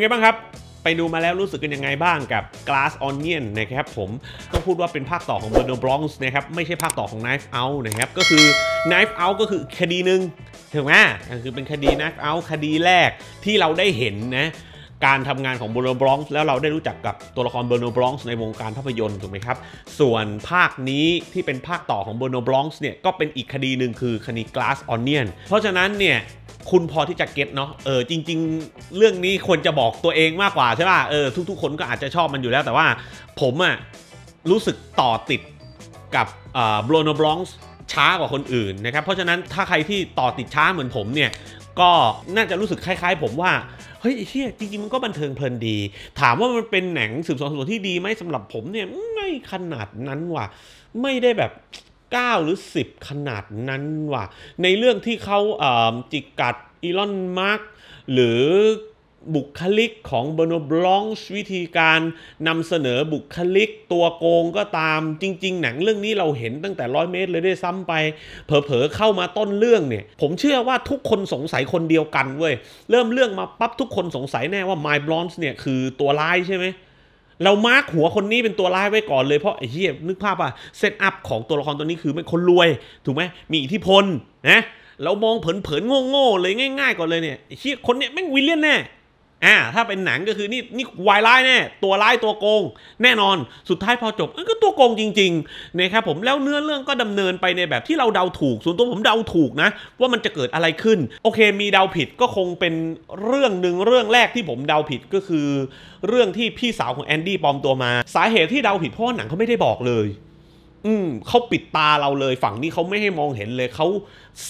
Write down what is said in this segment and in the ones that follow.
เป็นไงบ้างครับ ไปดูมาแล้วรู้สึกกันยังไงบ้างกับ Glass Onion นะครับผม ต้องพูดว่าเป็นภาคต่อของ Burn e r e Bronx นะครับ ไม่ใช่ภาคต่อของ Knife Out นะครับ ก็คือ Knife Out ก็คือคดีหนึ่งถูกไหมก็คือเป็นคดี Knife Out คดีแรกที่เราได้เห็นนะการทำงานของเบอร์โนบลองส์แล้วเราได้รู้จักกับตัวละครเบอร์โนบลองส์ในวงการภาพยนตร์ถูกไหมครับส่วนภาคนี้ที่เป็นภาคต่อของเบอร์โนบลองส์เนี่ยก็เป็นอีกคดีหนึ่งคือคดี Glass Onion เพราะฉะนั้นเนี่ยคุณพอที่จะเก็ตเนาะเออจริงๆ เรื่องนี้ควรจะบอกตัวเองมากกว่าใช่ป่ะเออทุกๆคนก็อาจจะชอบมันอยู่แล้วแต่ว่าผมอะรู้สึกต่อติดกับเบอร์โนบลองส์ช้ากว่าคนอื่นนะครับเพราะฉะนั้นถ้าใครที่ต่อติดช้าเหมือนผมเนี่ยก็น่าจะรู้สึกคล้ายๆ ผมว่าเฮ้ยไอ้เชี่ยจริง ๆ มันก็บันเทิงเพลินดี ถามว่ามันเป็นหนังสืบสวนสวนที่ดีไหมสำหรับผมเนี่ย ไม่ขนาดนั้นว่ะ ไม่ได้แบบ 9 หรือ 10 ขนาดนั้นว่ะ ในเรื่องที่เขาจิกกัดอีลอนมาร์กหรือบุคลิกของเบโนบลองช์วิธีการนำเสนอบุคลิกตัวโกงก็ตามจริงๆ หนังเรื่องนี้เราเห็นตั้งแต่ร้อยเมตรเลยได้ซ้ำไป เผลอๆเข้ามาต้นเรื่องเนี่ย ผมเชื่อว่าทุกคนสงสัยคนเดียวกันเว้ยเริ่มเรื่องมาปั๊บทุกคนสงสัยแน่ว่าไมบลอนส์เนี่ยคือตัวร้ายใช่ไหมเรามาร์กหัวคนนี้เป็นตัวร้ายไว้ก่อนเลยเพราะไอ้เหี้ยนึกภาพอ่ะเซตอัพของตัวละครตัวนี้คือเป็นคนรวย ถูกไหมมีอิทธิพลนะเรามองเผินๆโง่ๆเลยง่ายๆก่อนเลยเนี่ยเหี้ยคนเนี้ยแม่งวิลเลียนแน่อ่าถ้าเป็นหนังก็คือนี่นี่วายร้ายแน่ตัวร้ายตัวโกงแน่นอนสุดท้ายพอจบก็ตัวโกงจริงๆนะครับผมแล้วเนื้อเรื่องก็ดำเนินไปในแบบที่เราเดาถูก ส่วนตัวผมเดาถูกนะ ว่ามันจะเกิดอะไรขึ้น โอเค มีเดาผิดก็คงเป็นเรื่องหนึ่งเรื่องแรกที่ผมเดาผิดก็คือ เรื่องที่พี่สาวของแอนดี้ปลอมตัวมาสาเหตุที่เดาผิด เพราะหนังเขาไม่ได้บอกเลยอืมเขาปิดตาเราเลยฝั่งนี้เขาไม่ให้มองเห็นเลย เขา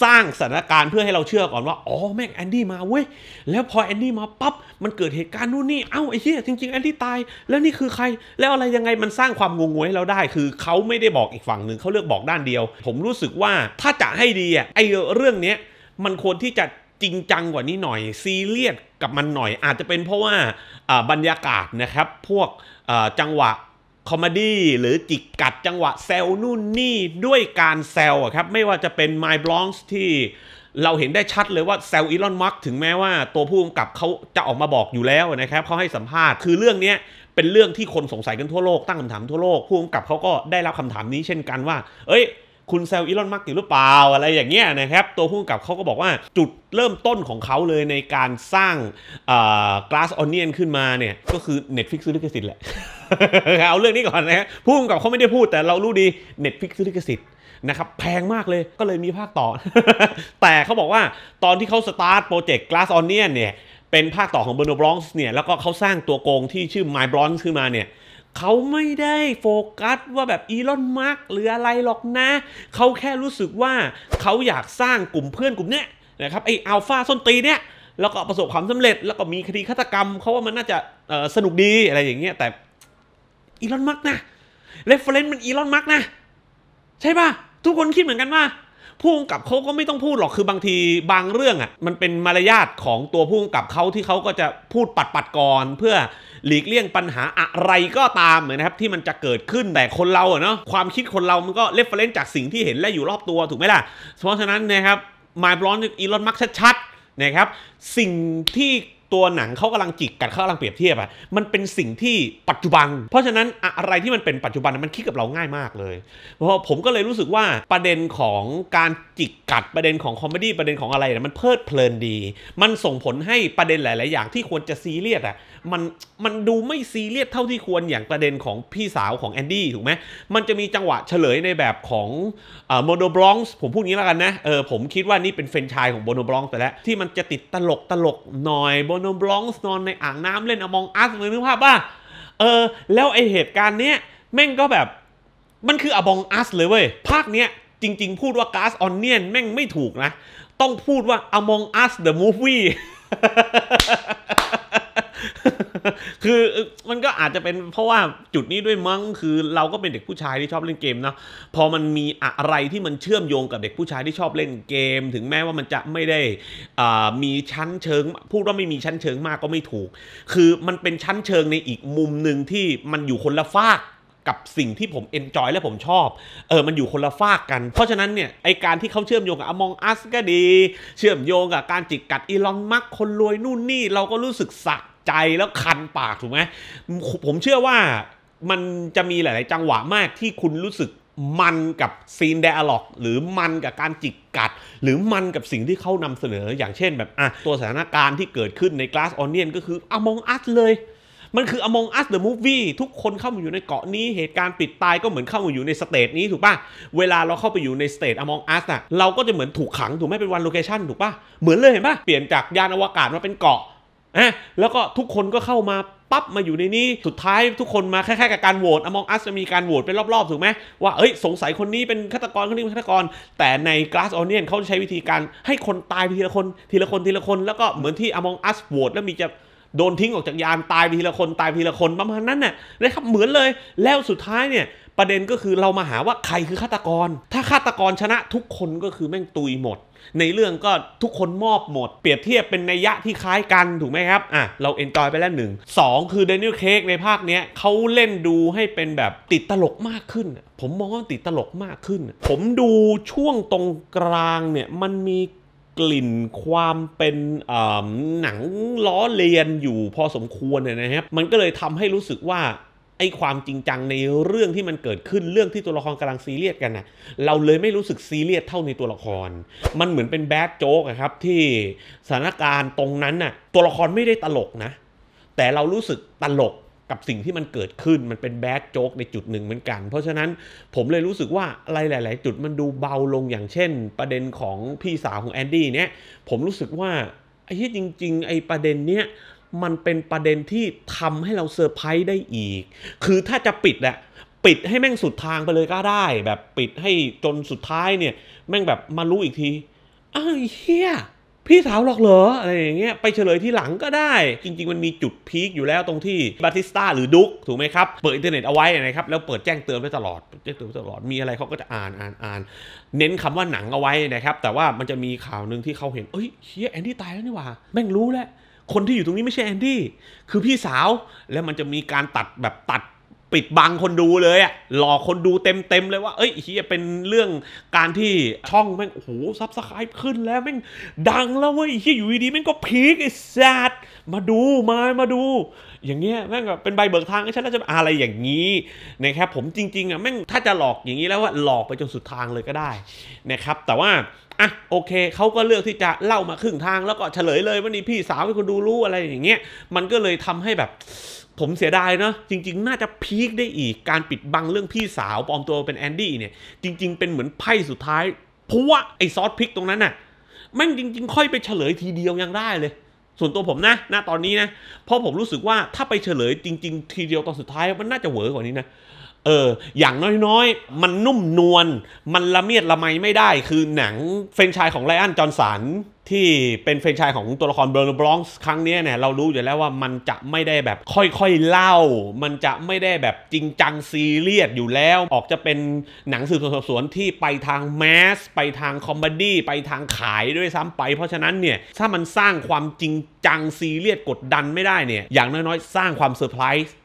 สร้างสถานการณ์เพื่อให้เราเชื่อก่อนว่า อ๋อแม่งแอนดี้มาเว้ยแล้วพอแอนดี้มาปั๊บมันเกิดเหตุการณ์นู่นนี่เอ้าไอ้เหี้ยจริงๆ แอนดี้ตาย แล้วนี่คือใคร แล้วอะไรยังไงมันสร้างความงงงวยให้เราได้ คือเขาไม่ได้บอกอีกฝั่งหนึ่งเขาเลือกบอกด้านเดียว ผมรู้สึกว่าถ้าจะให้ดีอ่ะไอ้เรื่องเนี้ยมันควรที่จะจริงจังกว่านี้หน่อยซีเรียสกับมันหน่อย อาจจะเป็นเพราะว่าบรรยากาศนะครับพวกจังหวะคอมดี้หรือจิกกัดจังหวะ แซลนู่นนี่ด้วยการแซลครับ ไม่ว่าจะเป็น My b l o n ์ที่เราเห็นได้ชัดเลยว่า แซลอีลอน มักถึงแม้ว่าตัวผู้กำกับเขาจะออกมาบอกอยู่แล้วนะครับเขาให้สัมภาษณ์คือเรื่องนี้ เป็นเรื่องที่คนสงสัยกันทั่วโลกตั้งคำถามทั่วโลก ผู้กำกับเขาก็ได้รับคำถามนี้เช่นกันว่า เอ้ยคุณแซล อีลอนมัสก์อยู่หรือเปล่า อะไรอย่างเงี้ยนะครับ ตัวผู้กำกับเขาก็บอกว่าจุดเริ่มต้นของเขาเลยในการสร้างกราสออนเนียนขึ้นมาเนี่ยก็คือ Netflix ซื้อลิขสิทธิ์แหละ เอาเรื่องนี้ก่อนนะฮะผู้กำกับเขาไม่ได้พูดแต่เรารู้ดี Netflix ซื้อลิขสิทธิ์นะครับ แพงมากเลยก็เลยมีภาคต่อ แต่เขาบอกว่าตอนที่เขาสตาร์ทโปรเจกต์ Glass Onion เนี่ยเป็นภาคต่อของ b r r n o Bronx เนี่ยแล้วก็เขาสร้างตัวโกงที่ชื่อ My b r o n e ขึ้นมาเนี่ยเขาไม่ได้โฟกัสว่าแบบอีลอนมาร์กหรืออะไรหรอกนะ เขาแค่รู้สึกว่าเขาอยากสร้างกลุ่มเพื่อนกลุ่มเนี้ยนะครับไออัลฟาส้นตีเนี้ยแล้วก็ประสบความสำเร็จแล้วก็มีคดีฆาตกรรมเขาว่ามันน่าจะสนุกดีอะไรอย่างเงี้ยแต่อีลอนมาร์กนะเรฟเฟรนซ์มันอีลอนมาร์กนะใช่ป่ะ ทุกคนคิดเหมือนกันว่าผู้กำกับเขาก็ไม่ต้องพูดหรอก คือบางทีบางเรื่องอ่ะมันเป็นมารยาทของตัวผู้กำกับเขาที่เขาก็จะพูดปัดปัดก่อนเพื่อหลีกเลี่ยงปัญหาอะไรก็ตามเหมือนะครับที่มันจะเกิดขึ้นแต่คนเราเนาะความคิดคนเรามันก็เลฟเฟรนซ์จากสิ่งที่เห็นและอยู่รอบตัวถูกไหมล่ะเพราะฉะนั้นนะครับมาบลอนอีลอนมักชัดๆนะครับสิ่งที่ตัวหนังเขากำลังจิกกัดเขากำลังเปรียบเทียบอะมันเป็นสิ่งที่ปัจจุบัน เพราะฉะนั้นอะไรที่มันเป็นปัจจุบันมันคิดกับเราง่ายมากเลย เพราะผมก็เลยรู้สึกว่าประเด็นของการจิกกัดประเด็นของคอมเมดี้ประเด็นของอะไรเนี่ยมันเพลิดเพลินดี มันส่งผลให้ประเด็นหลาย ๆ อย่างที่ควรจะซีเรียสอะมันมันดูไม่ซีเรียสเท่าที่ควรอย่างประเด็นของพี่สาวของแอนดี้ถูกไหมมันจะมีจังหวะเฉลยในแบบของโมโนบลองส์ผมพูดงี้แล้วกันนะเออผมคิดว่านี่เป็นเฟรนชายของโมโนบลองส์แตแล้วที่ มันจะติดตลกตลกหน่อยโอนบลองส์นอนในอ่างน้ำเล่นอมองอัสเลยนึกภาพป่ะเออ แล้ว ไอเหตุการณ์เนี้ย แม่ง ก็แบบมันคืออบองอัสเลยเว้ยภาคเนี้ย จริงๆพูดว่าก๊าซออนเนียนแม่ง ไม่ถูกนะ ต้องพูดว่าอมองอัสเดอะมูฟวี่คือมันก็อาจจะเป็นเพราะว่าจุดนี้ด้วยมั้งคือเราก็เป็นเด็กผู้ชายที่ชอบเล่นเกมเนาะพอมันมีอะไรที่มันเชื่อมโยงกับเด็กผู้ชายที่ชอบเล่นเกม ถึงแม้ว่ามันจะไม่ได้มีชั้นเชิงพูดว่าไม่มีชั้นเชิงมากก็ไม่ถูก คือมันเป็นชั้นเชิงในอีกมุมหนึ่งที่มันอยู่คนละฟากกับสิ่งที่ผมเอนจอย และผมชอบเออมันอยู่คนละฝากกัน เพราะฉะนั้นเนี่ยไอการที่เขาเชื่อมโยงกับอมองอัสก็ดี เชื่อมโยงกับการจิกกัดอีลอนมัสคนรวยนู่นนี่เราก็รู้สึกสักใจ แล้วคันปาก ถูกไหม ผมเชื่อว่ามันจะมีหลาย ๆ จังหวะมากที่คุณรู้สึกมันกับซีนเดอะล็อก หรือมันกับการจิกกัด หรือมันกับสิ่งที่เขานำเสนออย่างเช่นแบบอ่ะตัวสถานการณ์ที่เกิดขึ้นใน Glass Onion ก็คืออมองอัสเลย มันคืออมองอัสเดอะมูฟวี่ทุกคนเข้ามาอยู่ในเกาะนี้เหตุการณ์ปิดตายก็เหมือนเข้ามาอยู่ในสเตทนี้ถูกป่ะเวลาเราเข้าไปอยู่ในสเตทอมองอัสอ่ะเราก็จะเหมือนถูกขังถูกไหมเป็นวันโลเคชั่นถูกป่ะเหมือนเลยเห็นป่ะเปลี่ยนจากยานอวกาศมาเป็นเกาะอะแล้วก็ทุกคนก็เข้ามาปั๊บมาอยู่ในนี้ สุดท้ายทุกคนมาคล้ายๆกับการโหวตอมองอัสจะมีการโหวตเป็นรอบๆถูกไหมว่าเอ้ยสงสัยคนนี้เป็นฆาตกรคนนี้เป็นฆาตกร แต่ใน Glass o n i o นเขาใช้วิธีการให้คนตายทีละคนทีละคนทีละคนแล้วก็เหมือนที่อมองอัสโหวตแล้วมีจะโดนทิ้งออกจากยานตายทีละคนตายทีละคนประมาณนั้นน่ะนะครับเหมือนเลยแล้วสุดท้ายเนี่ย ประเด็นก็คือเรามาหาว่าใครคือฆาตกร ถ้าฆาตกรชนะทุกคนก็คือแม่งตุยหมดในเรื่องก็ทุกคนมอบหมด เปรียบเทียบเป็นนัยยะที่คล้ายกันถูกไหมครับ อ่ะ เราเอนจอยไปแล้วหนึ่งสองคือเดนิลเค้กในภาคเนี้ยเขาเล่นดูให้เป็นแบบติดตลกมากขึ้น ผมมองว่าติดตลกมากขึ้น ผมดูช่วงตรงกลางเนี่ย มันมีกลิ่นความเป็นหนังล้อเลียนอยู่พอสมควรนะครับ มันก็เลยทำให้รู้สึกว่าไอ้ความจริงจังในเรื่องที่มันเกิดขึ้นเรื่องที่ตัวละครกำลังซีเรียสกันนะเราเลยไม่รู้สึกซีเรียสเท่าในตัวละคร มันเหมือนเป็นแบดโจ๊กครับที่สถานการณ์ตรงนั้นน่ะตัวละครไม่ได้ตลกนะแต่เรารู้สึกตลกกับสิ่งที่มันเกิดขึ้นมันเป็นแบดโจ๊กในจุดหนึ่งเหมือนกันเพราะฉะนั้นผมเลยรู้สึกว่าอะไรหลายๆจุดมันดูเบาลงอย่างเช่นประเด็นของพี่สาวของแอนดี้เนี่ยผมรู้สึกว่าไอ้ที่จริงๆ ไอ้ประเด็นเนี้ยมันเป็นประเด็นที่ทำให้เราเซอร์ไพรส์ได้อีก คือถ้าจะปิดแหละ ปิดให้แม่งสุดทางไปเลยก็ได้ แบบปิดให้จนสุดท้ายเนี่ย แม่งแบบมารู้อีกที อ้าวเฮียพี่สาวหรอกเหรอ อะไรอย่างเงี้ย ไปเฉลยที่หลังก็ได้ จริงๆ มันมีจุดพีคอยู่แล้วตรงที่บาติสตาหรือดุ๊กถูกไหมครับ เปิดอินเทอร์เน็ตเอาไว้นะครับ แล้วเปิดแจ้งเตือนไว้ตลอด แจ้งเตือนไว้ตลอด มีอะไรเขาก็จะอ่าน อ่านอ่านเน้นคำว่าหนังเอาไว้นะครับ แต่ว่ามันจะมีข่าวหนึ่งที่เขาเห็นเอ้ยเฮียแอนดี้ตายแล้วนี่หว่าแม่งรู้แล้วคนที่อยู่ตรงนี้ไม่ใช่แอนดี้คือพี่สาวแล้วมันจะมีการตัดแบบตัดปิดบังคนดูเลยอะหลอกคนดูเต็มเต็มเลยว่าเอ้ยเฮียเป็นเรื่องการที่ช่องแม่งโอ้โหซับสไครป์ขึ้นแล้วแม่งดังแล้วเว้ยเฮียอยู่ดีๆแม่งก็พีคไอ้สัตมาดูมามาดู อย่างเงี้ยแม่งแบบเป็นใบเบิกทางให้ฉันแล้วจะอะไรอย่างนี้นะครับผมจริงๆอ่ะแม่งถ้าจะหลอกอย่างนี้แล้วว่าหลอกไปจนสุดทางเลยก็ได้นะครับ แต่ว่าอ่ะโอเคเขาก็เลือกที่จะเล่ามาครึ่งทางแล้วก็เฉลยเลยว่า นี่พี่สาวให้คนดูรู้อะไรอย่างเงี้ย มันก็เลยทำให้แบบผมเสียดายเนาะจริง ๆน่าจะพีคได้อีกการปิดบังเรื่องพี่สาวปลอมตัวเป็นแอนดี้เนี่ยจริง ๆเป็นเหมือนไพ่สุดท้ายเพราะว่า ไอ้ซอสพริกตรงนั้นน่ะแม่งจริง ๆ ค่อยไปเฉลยทีเดียวยังได้เลย ส่วนตัวผมนะ ณตอนนี้นะเพราะผมรู้สึกว่าถ้าไปเฉลยจริงๆ ทีเดียวตอนสุดท้ายมันน่าจะเวอร์กว่านี้นะเอออย่างน้อยๆ มันนุ่มนวล มันละเมียดละไมไม่ได้ คือหนังเฟรนชายของไลออนจอร์นสันที่เป็นเฟรนชายของตัวละครเบอร์นบลองส์ครั้งนี้เนี่ย เรารู้อยู่แล้วว่ามันจะไม่ได้แบบค่อยๆ เล่า มันจะไม่ได้แบบจริงจังซีเรียสอยู่แล้ว ออกจะเป็นหนังสืบสวนสอบสวนที่ไปทางแมส ไปทางคอมเมดี้ไปทางขายด้วยซ้ำไป เพราะฉะนั้นเนี่ย ถ้ามันสร้างความจริงจังซีเรียสกดดันไม่ได้เนี่ย อย่างน้อยๆ สร้างความเซอร์ไพรส์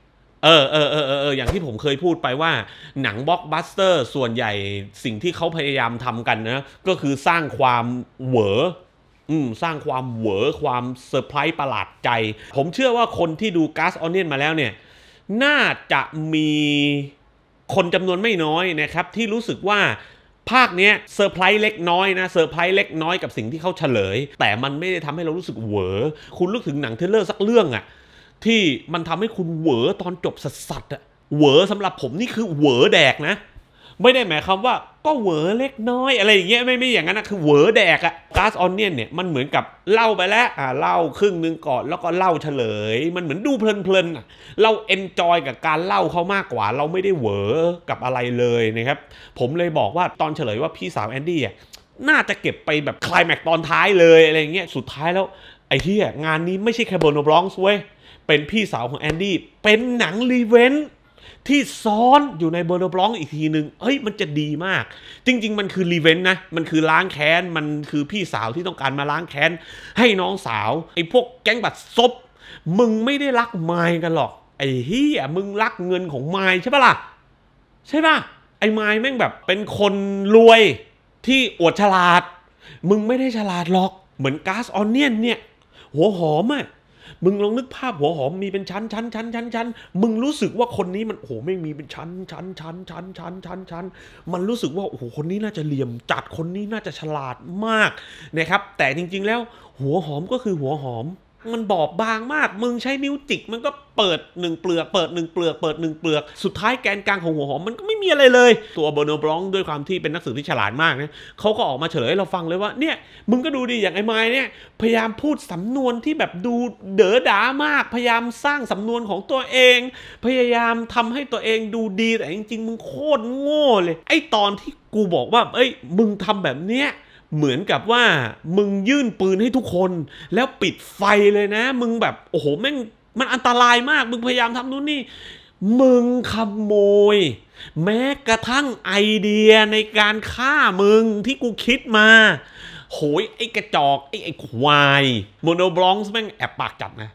เออเออเออเอออย่างที่ผมเคยพูดไปว่า หนังบล็อกบัสเตอร์ส่วนใหญ่สิ่งที่เขาพยายามทำกันนะ ก็คือสร้างความเหวอสร้างความเหวอความเซอร์ไพรส์ประหลาดใจ ผมเชื่อว่าคนที่ดูก๊าซออนเนียนมาแล้วเนี่ย น่าจะมีคนจำนวนไม่น้อยนะครับ ที่รู้สึกว่าภาคเนี้ยเซอร์ไพรส์เล็กน้อยนะเซอร์ไพรส์เล็กน้อยกับสิ่งที่เขาเฉลย แต่มันไม่ได้ทำให้เรารู้สึกเหวอคุณลึกถึงหนังเทเลอร์สักเรื่องอะ่ะที่มันทำให้คุณเหวอตอนจบสัสสัอะเหวอสำหรับผมนี่คือเหวอแดกนะ ไม่ได้หมายความว่าก็เหวอเล็กน้อยอะไรอย่างเงี้ยไม่ไม่อย่างนั้นนะคือเหวอแดกอะก๊าซออนเนียนเนี่ยมันเหมือนกับเล่าไปแล้วอ่าเล่าครึ่งนึงก่อนแล้วก็เล่าเฉลย มันเหมือนดูเพลินๆเราเอนจอยกับการเล่าเขามากกว่า เราไม่ได้เหวอกับอะไรเลยนะครับผมเลยบอกว่าตอนเฉลยว่าพี่สาวแอนดี้อะน่าจะเก็บไปแบบคลายแม็กตอนท้ายเลยอะไรเงี้ยสุดท้ายแล้วไอ้ที่งานนี้ไม่ใช่แคบบนบลองซ์เว้ยเป็นพี่สาวของแอนดี้ เป็นหนังรีเวนที่ซ้อนอยู่ในเบอร์ดบล็องอีกทีหนึ่งเอ้ยมันจะดีมาก จริงๆ มันคือรีเวนนะ มันคือล้างแค้น มันคือพี่สาวที่ต้องการมาล้างแค้น ให้น้องสาว ไอ้พวกแก๊งบัตรซบ มึงไม่ได้รักไมค์กันหรอก ไอ้เฮียมึงรักเงินของไมค์ใช่ปะล่ะ ใช่ปะ ไอ้ไมค์แม่งแบบเป็นคนรวยที่อวดฉลาด มึงไม่ได้ฉลาดหรอก เหมือนก๊าซออนเนียนเนี่ย หัวหอมอะมึงลองนึกภาพหัวหอมมีเป็นชั้นชั้นชั้นชั้นชั้น มึงรู้สึกว่าคนนี้มันโอ้ไม่มีเป็นชั้นชั้นชั้นชั้นชั้นชั้นชั้น มันรู้สึกว่าโอ้โหคนนี้น่าจะเหลี่ยมจัดคนนี้น่าจะฉลาดมากนะครับ แต่จริงๆแล้ว หัวหอมก็คือหัวหอมมันบอบบางมาก มึงใช้นิ้วจิกมันก็เปิดหนึ่งเปลือกเปิดหนึ่งเปลือกเปิดหนึ่งเปลือก สุดท้ายแกนกลางของหัวหอมมันก็ไม่มีอะไรเลยตัวเบอร์โนบลอง ด้วยความที่เป็นนักสืบที่ฉลาดมากนะเขาก็ออกมาเฉลยให้เราฟังเลยว่าเนี่ย มึงก็ดูดีอย่างไอ้ไม้เนี่ยพยายามพูดสำนวนที่แบบดูเด๋อดามากพยายามสร้างสำนวนของตัวเอง พยายามทำให้ตัวเองดูดีแต่จริงๆมึงโคตรโง่เลย ไอ้ตอนที่กูบอกว่าเอ้ยมึงทำแบบเนี้ยเหมือนกับว่า มึงยื่นปืนให้ทุกคน แล้วปิดไฟเลยนะ มึงแบบโอ้โหแม่งมันอันตรายมาก มึงพยายามทำนู่นนี่มึงขโมย แม้กระทั่งไอเดียในการฆ่ามึงที่กูคิดมา โหยไอ้กระจอก ไอ้ไอ้ควายโมโนบลองส์แม่งแอบปากจัดนะ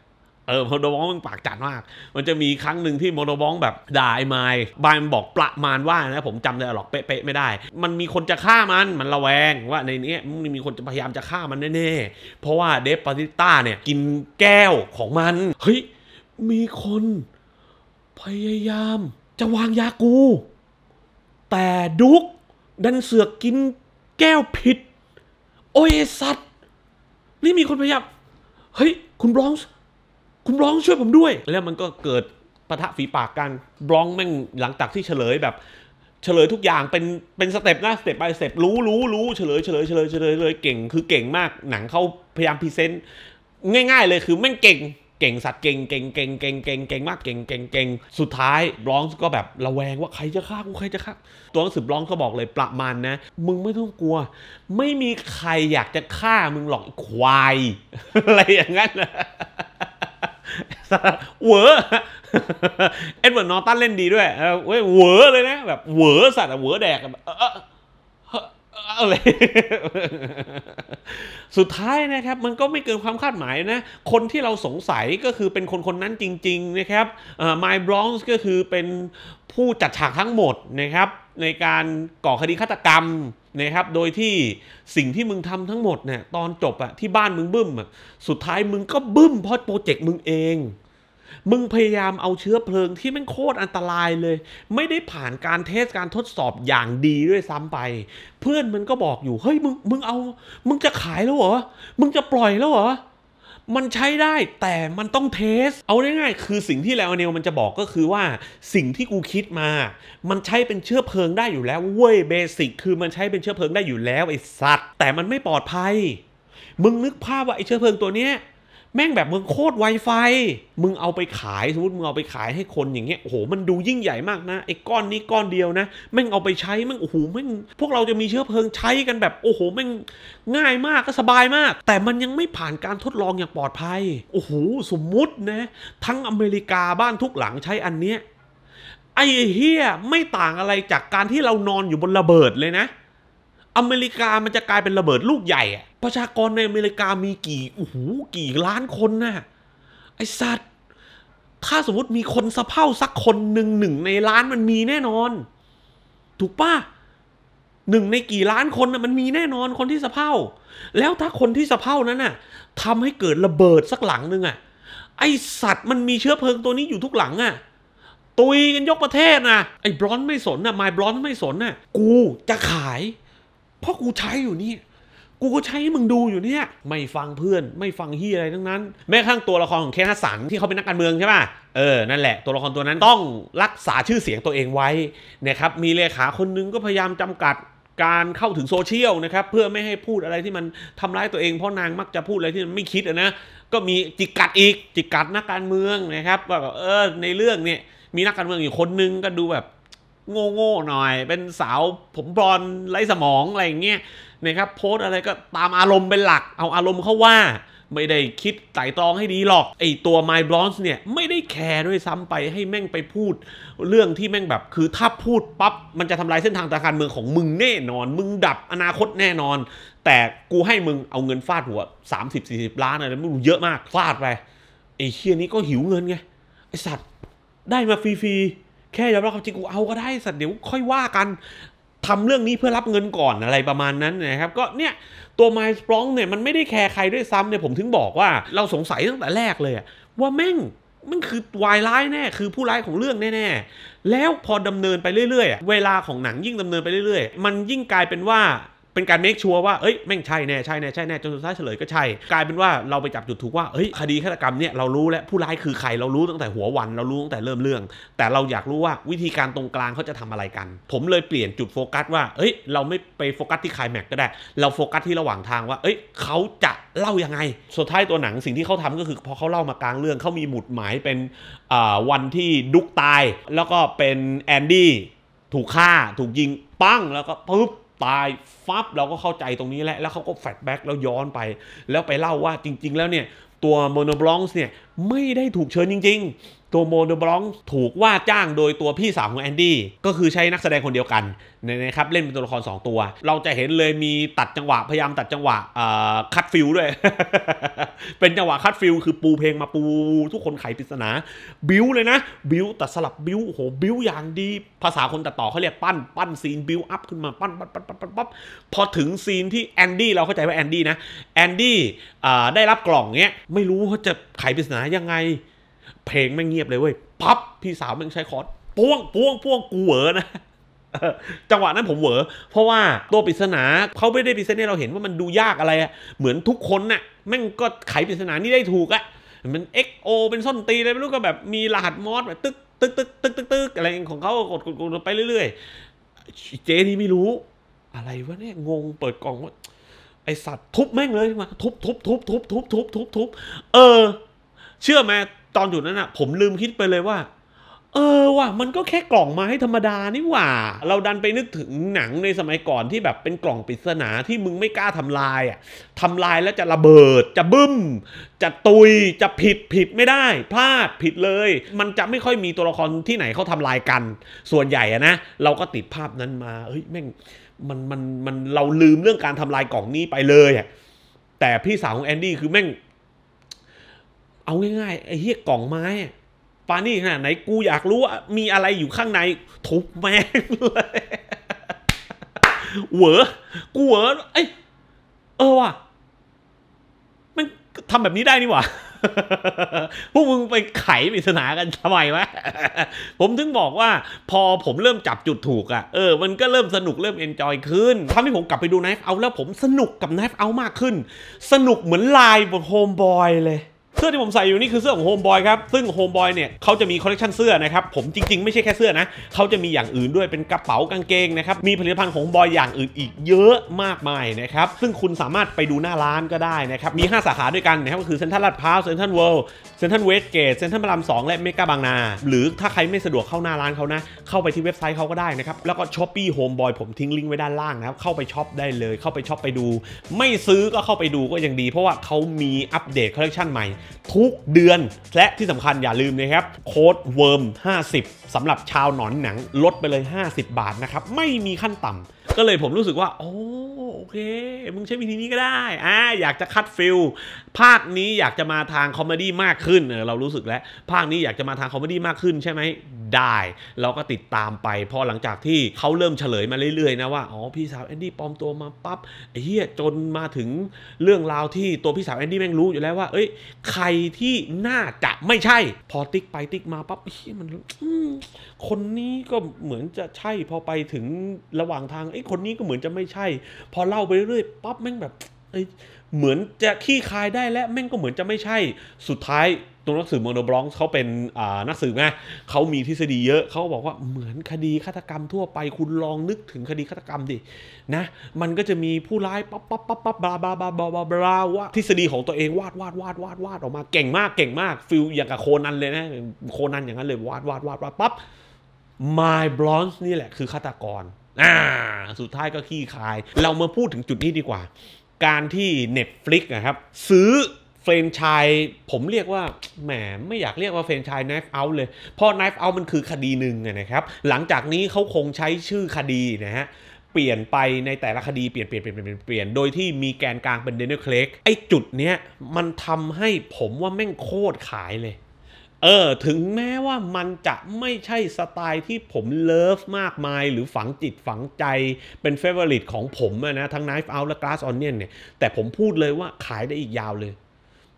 เออโมโนบองมันปากจัดมาก มันจะมีครั้งหนึ่งที่โมโนบองแบบด่าไอ้ไม้บายมันบอกประมาณว่านะผมจำได้หรอกเป๊ะๆไม่ได้ มันมีคนจะฆ่ามัน มันระแวงว่าในนี้มันมีคนจะพยายามจะฆ่ามันแน่ๆ เพราะว่าเดฟปาติต้าเนี่ย กินแก้วของมัน เฮ้ย มีคน พยายาม จะวางยากู แต่ดุกดันเสือกกินแก้วผิดโอ้ยสัตว์นี่มีคนพยายามเฮ้ยคุณบรองส์คุณร้องช่วยผมด้วย แล้วมันก็เกิดปะทะฝีปากกันร้องแม่งหลังจากที่เฉลยแบบ เฉลยทุกอย่างเป็นเป็นสเต็ปนะสเต็ปไปสเต็ปรู้รู้รู้เฉลยเฉลยเฉลยเฉลยเลยเก่ง คือเก่งมากหนังเขาพยายามพรีเซนต์ง่าย ๆ เลยคือแม่งเก่งเก่งสัตว์ เก่งเก่งเก่งเก่งเก่งเก่งมากเก่งเก่งเก่งสุดท้ายบลองก็แบบระแวงว่าใครจะฆ่ากูใครจะฆ่าตัวหนังสือบลองก็บอกเลยประมาณนะ มึงไม่ต้องกลัว ไม่มีใครอยากจะฆ่ามึงหรอกควาย อะไรอย่างนั้นนะเหวอเอ็ดเวิร์ดนอตันเล่นดีด้วยเว้ยเหวอเลยนะ แบบเหวอสัตว์เหวอแดกแบบอะไรสุดท้ายนะครับมันก็ไม่เกินความคาดหมายนะคนที่เราสงสัยก็คือเป็นคนคนนั้นจริง ๆนะครับมายบรอนส์ก็คือเป็นผู้จัดฉากทั้งหมดนะครับ ในการก่อคดีฆาตกรรมนะครับ โดยที่สิ่งที่มึงทำทั้งหมดเนี่ยตอนจบอะที่บ้านมึงบึ้มอะสุดท้ายมึงก็บึ้มเพราะโปรเจกต์มึงเองมึงพยายามเอาเชื้อเพลิงที่มันโคตรอันตรายเลย ไม่ได้ผ่านการเทสการทดสอบอย่างดีด้วยซ้ำไป เพื่อนมันก็บอกอยู่ เฮ้ยมึงมึงเอา มึงจะขายแล้วเหรอมึงจะปล่อยแล้วเหรอมันใช้ได้แต่มันต้องเทส เอาง่ายๆคือสิ่งที่แล้วเนลมันจะบอกก็คือว่าสิ่งที่กูคิดมา มันใช้เป็นเชื้อเพลิงได้อยู่แล้ว เว้ยเบสิกคือมันใช้เป็นเชื้อเพลิงได้อยู่แล้วไอ้สัตว์ แต่มันไม่ปลอดภัยมึงนึกภาพว่าไอ้เชื้อเพลิงตัวเนี้ยแม่งแบบมึงโคตร Wi-Fi มึงเอาไปขาย สมมติมึงเอาไปขายให้คนอย่างเงี้ยโอ้โห มันดูยิ่งใหญ่มากนะไอ้ก้อนนี้ก้อนเดียวนะแม่งเอาไปใช้แม่งโอ้โหแม่งพวกเราจะมีเชื้อเพลิงใช้กันแบบโอ้โหแม่งง่ายมากก็สบายมาก แต่มันยังไม่ผ่านการทดลองอย่างปลอดภัย โอ้โหสมมุตินะทั้งอเมริกาบ้านทุกหลังใช้อันเนี้ยไอ้เฮียไม่ต่างอะไรจากการที่เรานอนอยู่บนระเบิดเลยนะ อเมริกามันจะกลายเป็นระเบิดลูกใหญ่อะประชากรในอเมริกามีกี่โอ้โหกี่ล้านคนนะ่ะ ไอสัตว์ ถ้าสมมติมีคนสะเพ้่าสักคนหนึ่งหนึ่งในล้านมันมีแน่นอน ถูกปะหนึ่งในกี่ล้านคนนะมันมีแน่นอนคนที่สะเพ้่าแล้วถ้าคนที่สะเพ้่านั้นน่ะทำให้เกิดระเบิดสักหลังหนึ่งอะ่ะ ไอสัตว์มันมีเชื้อเพลิงตัวนี้อยู่ทุกหลังอะ่ะตุยกันยกประเทศนะไอ้บรอนไม่สนนะไมบรอนไม่สนนะกู จะขาย เพราะกูใช้อยู่นี่กูก็ใช้ให้มึงดูอยู่เนี่ย ไม่ฟังเพื่อนไม่ฟังเฮียอะไรทั้งนั้น แม้กระทั่งตัวละครของเคนัสสัน ที่เขาเป็นนักการเมืองใช่ป่ะ เออนั่นแหละตัวละครตัวนั้นต้องรักษาชื่อเสียงตัวเองไว้นะครับมีเลขาคนนึงก็พยายามจำกัดการเข้าถึงโซเชียลนะครับเพื่อไม่ให้พูดอะไรที่มันทำร้ายตัวเองเพราะนางมักจะพูดอะไรที่มันไม่คิดนะก็มีจิกกัดอีกจิกกัดนักการเมืองนะครับว่าเออในเรื่องเนี่ยมีนักการเมืองอยู่คนนึงก็ดูแบบโง่ๆหน่อย เป็นสาวผมบลอนไร้สมองอะไรอย่างเงี้ยนะครับโพสอะไรก็ตามอารมณ์เป็นหลักเอาอารมณ์เข้าว่าไม่ได้คิดไต่ตรองให้ดีหรอกไอตัว My Bronze เนี่ย ไม่ได้แคร์ด้วยซ้ำไปให้แม่งไปพูด เรื่องที่แม่งแบบคือถ้าพูดปับ๊บมันจะทำลายเส้นทางทางการเมืองของมึงแน่นอน มึงดับอนาคตแน่นอน แต่กูให้มึงเอาเงินฟาดหัว 30-40 ล้านอะไรไม่รู้เยอะมากฟาดไปไอเชียนี้ก็หิวเงินไงไอสัตว์ได้มาฟรีๆแค่ยอมรับความจริงกูเอาก็ได้สัตว์เดี๋ยวค่อยว่ากันทำเรื่องนี้เพื่อรับเงินก่อนอะไรประมาณนั้นนะครับ ก็เนี่ย ตัวไมล์สปรองเนี่ยมันไม่ได้แคร์ใครด้วยซ้ำเนี่ยผมถึงบอกว่าเราสงสัยตั้งแต่แรกเลย ว่าแม่งมันคือวายร้ายแน่ คือผู้ร้ายของเรื่องแน่ๆแล้วพอดำเนินไปเรื่อย ๆ เวลาของหนังยิ่งดำเนินไปเรื่อย ๆ มันยิ่งกลายเป็นว่าเป็นการเมคชัวร์ว่า เอ้ย แม่งใช่แน่ ใช่ แน่ ใช่แน่ จนสุดท้ายเฉลยก็ใช่ กลายเป็นว่าเราไปจับจุดถูกว่า เอ้ย คดีฆาตกรรมเนี่ยเรารู้แล้ว ผู้ร้ายคือใครเรารู้ตั้งแต่หัววัน เรารู้ตั้งแต่เริ่มเรื่อง แต่เราอยากรู้ว่าวิธีการตรงกลางเขาจะทำอะไรกัน ผมเลยเปลี่ยนจุดโฟกัสว่า เอ้ย เราไม่ไปโฟกัสที่คลายแม็กก็ได้ เราโฟกัสที่ระหว่างทางว่า เอ้ยเขาจะเล่ายังไง สุดท้ายตัวหนังสิ่งที่เขาทำก็คือพอเขาเล่ามากลางเรื่องเขามีหมุดหมายเป็นวันที่ดุกตาย แล้วก็เป็นแอนดี้ถูกฆ่าถูกยิงปั้งแล้วก็ปุ๊บตายฟับเราก็เข้าใจตรงนี้แล้วแล้วเขาก็แฟลชแบ็กแล้วย้อนไป แล้วไปเล่าว่าจริง ๆแล้วเนี่ยตัวโมโนบลองส์เนี่ย ไม่ได้ถูกเชิญจริง ๆตัวโมเดบลองถูกว่าจ้างโดยตัวพี่สาวของแอนดี้ก็คือใช้นักแสดงคนเดียวกันนะครับเล่นเป็นตัวละคร 2 ตัว เราจะเห็นเลยมีตัดจังหวะพยายามตัดจังหวะคัดฟิลด้วย เป็นจังหวะคัดฟิลคือปูเพลงมาปูทุกคนไขปริศนา บิวเลยนะ บิวตัดสลับบิวโห บิวอย่างดี ภาษาคนตัดต่อเขาเรียกปั้นปั้นซีนบิวอัพขึ้นมาปั้นปั้นปั้นปั้นปั้นพอถึงซีนที่แอนดี้เราเข้าใจว่าแอนดี้นะแอนดี้ได้รับกล่องเนี้ยไม่รู้เขาจะไขปริศนายังไงเพลงแม่งเงียบเลยเว้ย ปั๊บพี่สาวแม่งใช้คอร์ดป้วงป้วงป้วง กูเหวอนะ จังหวะนั้นผมเหวอเพราะว่าตัวปริศนา เขาไม่ได้ปริศนาเราเห็นว่ามันดูยากอะไรอะเหมือนทุกคนน่ะแม่งก็ไขปริศนานี่ได้ถูกอะมัน XO เป็นส้นตีอะไรไม่รู้ก็แบบมีรหัสมอสแบบตึ๊กตึ๊กตึ๊กตึ๊กตึ๊กตึ๊กอะไรของเขากดกดกดไปเรื่อยๆ เจนี่ไม่รู้ อะไรวะเนี่ย งงเปิดกล่องว่าไอสัตว์ทุบแม่งเลยมาทุบทุบทุบทุบทุบทุบทุบทุบเออ เชื่อไหมตอนอยู่นั้นอะผมลืมคิดไปเลยว่า เออว่ะมันก็แค่กล่องมาให้ธรรมดานี่หว่า เราดันไปนึกถึงหนังในสมัยก่อนที่แบบเป็นกล่องปริศนาที่มึงไม่กล้าทำลายอ่ะทำลายแล้วจะระเบิดจะบึ้ม จะตุยจะผิดผิดไม่ได้พลาดผิดเลย มันจะไม่ค่อยมีตัวละครที่ไหนเขาทำลายกัน ส่วนใหญ่อะนะเราก็ติดภาพนั้นมาเฮ้ยแม่งมันมันมันเราลืมเรื่องการทำลายกล่องนี้ไปเลยอ่ะแต่พี่สาวของแอนดี้คือแม่งเอาง่ายๆ ไอ้เฮียกล่องไม้ปานี่ขนาดไหนกูอยากรู้ว่า มีอะไรอยู่ข้างในทุบแม่งเลยเวอกูเวอไอเออว่ะมันทำแบบนี้ได้นี่หว่า พวกมึงไปไขปริศนากันทำไมวะผมถึงบอกว่า พอผมเริ่มจับจุดถูกอะ่ะเออมันก็เริ่มสนุกเริ่มเอนจอยขึ้นทำให้ผมกลับไปดูไนฟ์เอาแล้วผมสนุกกับไนฟ์เอามากขึ้น สนุกเหมือนไลน์บนโฮมบอยเลยเสื้อที่ผมใส่อยู่นี่คือเสื้อของโฮมบอยครับ ซึ่งโฮมบอยเนี่ยเขาจะมีคอลเลคชันเสื้อนะครับ ผมจริงๆไม่ใช่แค่เสื้อนะเขาจะมีอย่างอื่นด้วยเป็นกระเป๋ากางเกงนะครับ มีผลิตภัณฑ์ของบอยอย่างอื่นอีกเยอะมากมายนะครับ ซึ่งคุณสามารถไปดูหน้าร้านก็ได้นะครับ มี 5 สาขาด้วยกันนะครับ ก็คือเซ็นทรัลลาดพร้าวเซ็นทรัลเวิลด์เซ็นทรัลเวสเกตเซ็นทรัลพระรามสองและเมกะบางนาหรือถ้าใครไม่สะดวกเข้าหน้าร้านเขานะเข้าไปที่เว็บไซต์เขาก็ได้นะครับแล้วก็ช้อปปี้โฮมบอยผมทิ้งลิงก์ไว้ด้านล่างนะครับเข้าไปช็อปได้เลย เข้าไปช็อปไปดู ไม่ซื้อก็เข้าไปดูก็ยังดี เพราะว่าเขามีอัปเดตคอลเลคชันใหม่ทุกเดือนและที่สำคัญอย่าลืมนะครับโค้ดเวิร์ม50สำหรับชาวหนอนหนังลดไปเลย 50 บาทนะครับ ไม่มีขั้นต่ำก็เลยผมรู้สึกว่า โอ้โอเค มึงใช้วิธีนี้ก็ได้อ่าอยากจะคัดฟิลภาคนี้อยากจะมาทางคอมเมดี้มากขึ้นเเรารู้สึกแล้ว ภาคนี้อยากจะมาทางคอมเมดี้มากขึ้นใช่ไหมได้ เราก็ติดตามไปพอหลังจากที่เขาเริ่มเฉลยมาเรื่อยๆนะว่าอ๋อพี่สาวแอนดี้ปลอมตัวมาปับ๊บเฮียจนมาถึงเรื่องราวที่ตัวพี่สาวแอนดี้แม่งรู้อยู่แล้วว่าเอ้ยใครที่น่าจะไม่ใช่ พอติ๊กไปติ๊กมาปับ๊บเฮียมันคนนี้ก็เหมือนจะใช่พอไปถึงระหว่างทางไอ้คนนี้ก็เหมือนจะไม่ใช่ พอเล่าไปเรื่อยปั๊บแม่งแบบไอเหมือนจะขี้คายได้และแม่งก็เหมือนจะไม่ใช่สุดท้ายตัวนักสืบมอนโดบ็องเขาเป็นนักสืบไงเขามีทฤษฎีเยอะเขาบอกว่าเหมือนคดีฆาตกรรมทั่วไปคุณลองนึกถึงคดีฆาตกรรมดินะมันก็จะมีผู้ร้ายปั๊บปั๊บปั๊บปั๊บบลาบลาบลาบลาบลาว่าทฤษฎีของตัวเองวาดวาดวาดวาดวาดออกมาเก่งมากเก่งมากฟิลอย่างกับโคนันเลยนะโคนันอย่างนั้นเลยวาดวาดวาดวาดปั๊บายบลอนส์นี่แหละคือฆาตกรอ่าสุดท้ายก็ขี้คาย เรามาพูดถึงจุดนี้ดีกว่าการที่ Netflix นะครับ ซื้อเฟรนชัยผมเรียกว่าแหมไม่อยากเรียกว่าเฟรนชาย knife out เลย เพราะ knife out มันคือคดีหนึ่งนะครับ หลังจากนี้เขาคงใช้ชื่อคดีนะฮะเปลี่ยนไปในแต่ละคดีเปลี่ยนเปลี่ยนเปลี่ยนเปลี่ยนเปลี่ยนโดยที่มีแกนกลางเป็นเดนเนอร์เคลกไอ้จุดเนี้ยมันทำให้ผมว่าแม่งโคตรขายเลยเออ ถึงแม้ว่ามันจะไม่ใช่สไตล์ที่ผมเลิฟมากมายหรือฝังจิตฝังใจ เป็นเฟเวอร์ลิตของผมนะทั้ง Knife Out และ Glass Onion เนี่ย แต่ผมพูดเลยว่าขายได้อีกยาวเลย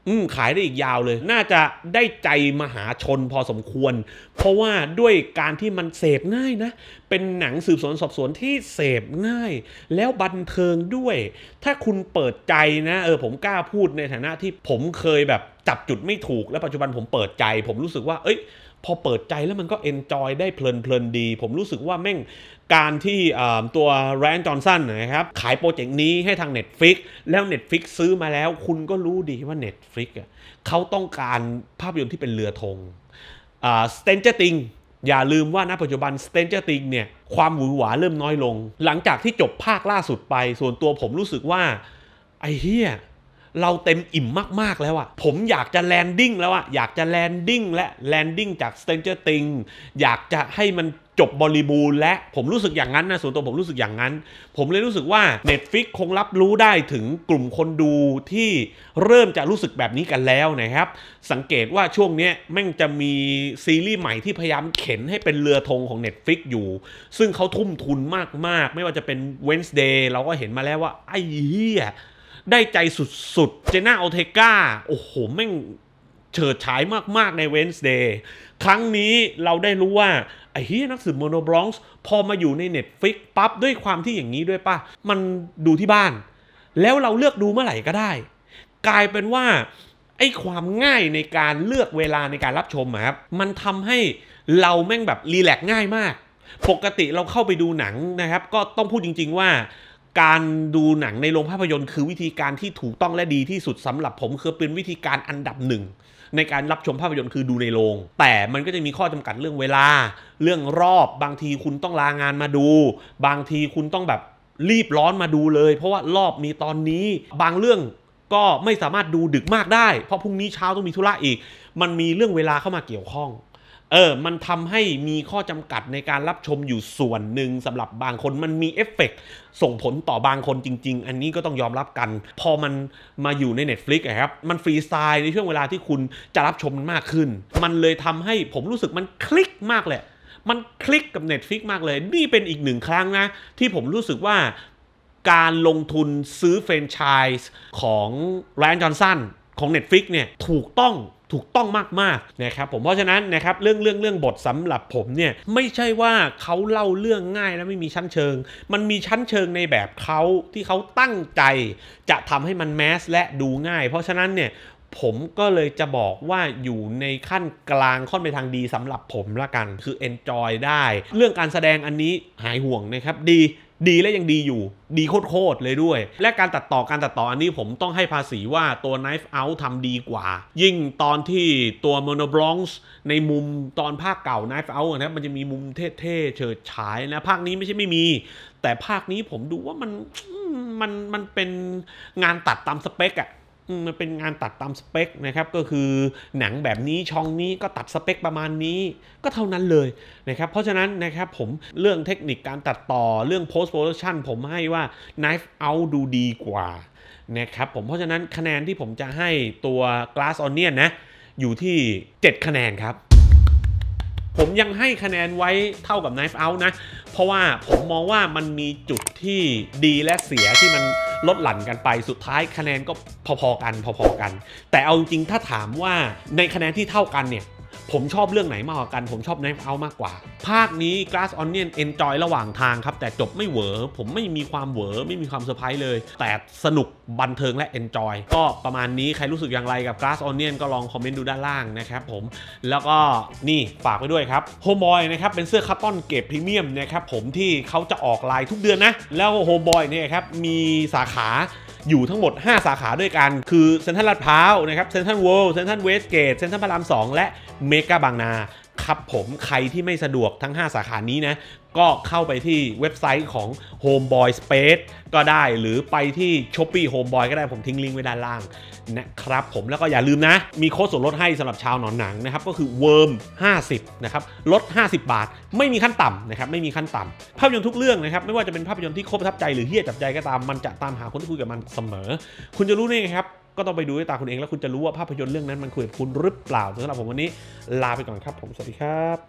อืขายได้อีกยาวเลย น่าจะได้ใจมหาชนพอสมควร เพราะว่าด้วยการที่มันเสพง่ายนะ เป็นหนังสืบสวนสอบสวนที่เสพง่าย แล้วบันเทิงด้วย ถ้าคุณเปิดใจนะ เออผมกล้าพูดในฐานะที่ผมเคยแบบจับจุดไม่ถูก และปัจจุบันผมเปิดใจ ผมรู้สึกว่า เอ้ยพอเปิดใจแล้วมันก็เอนจอยได้เพลินๆ ดี ผมรู้สึกว่าแม่งการที่ตัวแรนจอนสันนะครับ ขายโปรเจกต์นี้ให้ทาง Netflix แล้ว Netflix ซื้อมาแล้ว คุณก็รู้ดีว่า Netflix เขาต้องการภาพยนตร์ที่เป็นเรือธงสเตนเจอร์ติงอย่าลืมว่าณปัจจุบันสเตนเจอร์ติงเนี่ย ความหวือหวาเริ่มน้อยลง หลังจากที่จบภาคล่าสุดไปส่วนตัวผมรู้สึกว่าไอ้เฮียเราเต็มอิ่มมากๆแล้วอะผมอยากจะแลนดิ้งแล้วอะอยากจะแลนดิ้งและแลนดิ้งจาก Stranger Things อยากจะให้มันจบบริบูรณ์และ ผมรู้สึกอย่างนั้นนะส่วนตัวผมรู้สึกอย่างนั้น ผมเลยรู้สึกว่า Netflix คงรับรู้ได้ถึงกลุ่มคนดูที่เริ่มจะรู้สึกแบบนี้กันแล้วนะครับ สังเกตว่าช่วงนี้แม่งจะมีซีรีส์ใหม่ที่พยายามเข็นให้เป็นเรือธงของ Netflix อยู่ ซึ่งเขาทุ่มทุนมากๆไม่ว่าจะเป็น Wednesday เราก็เห็นมาแล้วว่าไอ้เหี้ยได้ใจสุดๆเจน่าอัลเทกาโอ้โหแม่งเฉิดฉายมากๆในเวนส์เดย์ครั้งนี้เราได้รู้ว่าไอ้เฮียนักสืบโมโนบลองส์พอมาอยู่ใน Netflix ปั๊บ ด้วยความที่อย่างนี้ด้วยป่ะ มันดูที่บ้าน แล้วเราเลือกดูเมื่อไหร่ก็ได้ กลายเป็นว่า ไอ้ความง่ายในการเลือกเวลาในการรับชมครับมันทำให้เราแม่งแบบรีแลกง่ายมาก ปกติเราเข้าไปดูหนังนะครับ ก็ต้องพูดจริง ๆ ว่าการดูหนังในโรงภาพยนตร์คือวิธีการที่ถูกต้องและดีที่สุดสำหรับผมคือเป็นวิธีการอันดับหนึ่ง ในการรับชมภาพยนตร์คือดูในโรงแต่มันก็จะมีข้อจำกัดเรื่องเวลาเรื่องรอบบางทีคุณต้องลางานมาดู บางทีคุณต้องแบบรีบร้อนมาดูเลยเพราะว่ารอบมีตอนนี้ บางเรื่องก็ไม่สามารถดูดึกมากได้เพราะพรุ่งนี้เช้าต้องมีธุระอีก มันมีเรื่องเวลาเข้ามาเกี่ยวข้องเออ มันทำให้มีข้อจำกัดในการรับชมอยู่ส่วนหนึ่งสำหรับบางคนมันมีเอฟเฟกส่งผลต่อบางคนจริง ๆ อันนี้ก็ต้องยอมรับกัน พอมันมาอยู่ใน Netflix ครับ มันฟรีสไตล์ในช่วงเวลาที่คุณจะรับชมมากขึ้น มันเลยทำให้ผมรู้สึกมันคลิกมากแหละ มันคลิกกับ Netflix มากเลย นี่เป็นอีกหนึ่งครั้งนะที่ผมรู้สึกว่าการลงทุนซื้อแฟรนไชส์ของแรนจอนสันของ Netflix เนี่ยถูกต้องถูกต้องมาก ๆ นะครับผมเพราะฉะนั้นนะครับเรื่องเรื่องเรื่องบทสำหรับผมเนี่ยไม่ใช่ว่าเขาเล่าเรื่องง่ายและไม่มีชั้นเชิง มันมีชั้นเชิงในแบบเขาที่เขาตั้งใจ จะทำให้มันแมสและดูง่าย เพราะฉะนั้นเนี่ยผมก็เลยจะบอกว่าอยู่ในขั้นกลาง ค่อนไปทางดีสำหรับผมละกัน คือ enjoy ได้ เรื่องการแสดงอันนี้หายห่วงนะครับดีดีและยังดีอยู่ดีโคตรเลยด้วย และการตัดต่อการตัดต่ออันนี้ผมต้องให้ภาษีว่าตัว Knife Out ทำดีกว่า ยิ่งตอนที่ตัว m o n o b r o n e ในมุมตอนภาคเก่า Knife Out นะมันจะมีมุมเท่ ๆเฉิดฉายนะ ภาคนี้ไม่ใช่ไม่มี แต่ภาคนี้ผมดูว่ามันมันมันเป็นงานตัดตามสเปคอะมันเป็นงานตัดตามสเปคนะครับ ก็คือหนังแบบนี้ช่องนี้ก็ตัดสเปค ประมาณนี้ก็เท่านั้นเลยนะครับเพราะฉะนั้นนะครับผมเรื่องเทคนิคการตัดต่อเรื่อง post production ผมให้ว่า knife out ดูดีกว่านะครับผมเพราะฉะนั้นคะแนนที่ผมจะให้ตัว glass onion นะอยู่ที่ 7 คะแนนครับผมยังให้คะแนนไว้เท่ากับ Knife Out นะ เพราะว่าผมมองว่ามันมีจุดที่ดี และเสียที่มันลดหลั่นกันไป สุดท้ายคะแนนก็พอๆกัน พอๆกัน แต่เอาจริงถ้าถามว่าในคะแนนที่เท่ากันเนี่ยผมชอบเรื่องไหนมากกว่ากัน ผมชอบไนฟ์เอามากกว่า ภาคนี้ Glass Onion enjoy ระหว่างทางครับ แต่จบไม่เหวอผมไม่มีความเหวอไม่มีความเซอร์ไพรส์เลย แต่สนุกบันเทิงและ enjoy ก็ประมาณนี้ใครรู้สึกอย่างไรกับ Glass Onion ก็ลองคอมเมนต์ดูด้านล่างนะครับผม แล้วก็นี่ฝากไปด้วยครับ Homeboy นะครับ เป็นเสื้อคัตตอนเก็บพรีเมียมนะครับผมที่เขาจะออกลายทุกเดือนนะ แล้ว Homeboy เนี่ยครับ มีสาขาอยู่ทั้งหมด 5 สาขาด้วยกัน คือเซ็นทรัลลาดพร้าวนะครับ เซ็นทรัลเวิลด์เซ็นทรัลเวสเกต เซ็นทรัลพระราม 2 และเมกาบางนาครับผมใครที่ไม่สะดวกทั้ง 5 สาขานี้นะก็เข้าไปที่เว็บไซต์ของ Homeboy Space ก็ได้หรือไปที่ s h o p e e Homeboy ก็ได้ผมทิ้งลิงก์ไว้ด้านล่างนะครับ ผมแล้วก็อย่าลืมนะ มีโค้ดส่วนลดให้สำหรับชาวหนอนหนังนะครับ ก็คือเวิร์ม50 นะครับลด 50 บาท ไม่มีขั้นต่ำนะครับ ไม่มีขั้นต่ำภาพยนตร์ทุกเรื่องนะครับ ไม่ว่าจะเป็นภาพยนตร์ที่โคตรประทับใจหรือเฮี้ยจับใจก็ตามมันจะตามหาคนที่คุยกับมันเสมอ คุณจะรู้ได้ไงครับก็ต้องไปดูด้วยตาคุณเองแล้วคุณจะรู้ว่าภาพยนตร์เรื่องนั้นมันคุยกับคุณหรือเปล่าสำหรับผมวันนี้ลาไปก่อนครับผม สวัสดีครับ